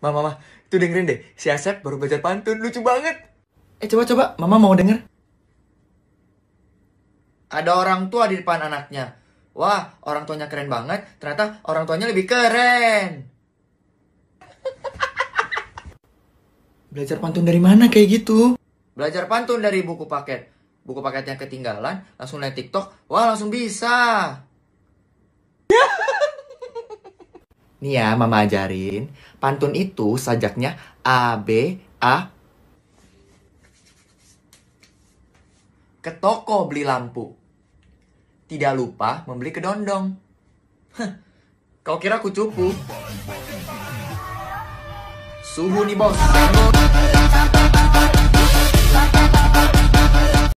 Mama, mama, itu dengerin deh. Si Asep baru belajar pantun, lucu banget. Eh, coba-coba, mama mau denger? Ada orang tua di depan anaknya. Wah, orang tuanya keren banget. Ternyata orang tuanya lebih keren. Belajar pantun dari mana kayak gitu? Belajar pantun dari buku paket. Buku paketnya ketinggalan, langsung lihat TikTok. Wah, langsung bisa. Nih ya, Mama ajarin. Pantun itu sajaknya A, B, A. Ke toko beli lampu. Tidak lupa membeli kedondong. Heh, kau kira aku cupu? Suhu nih bos.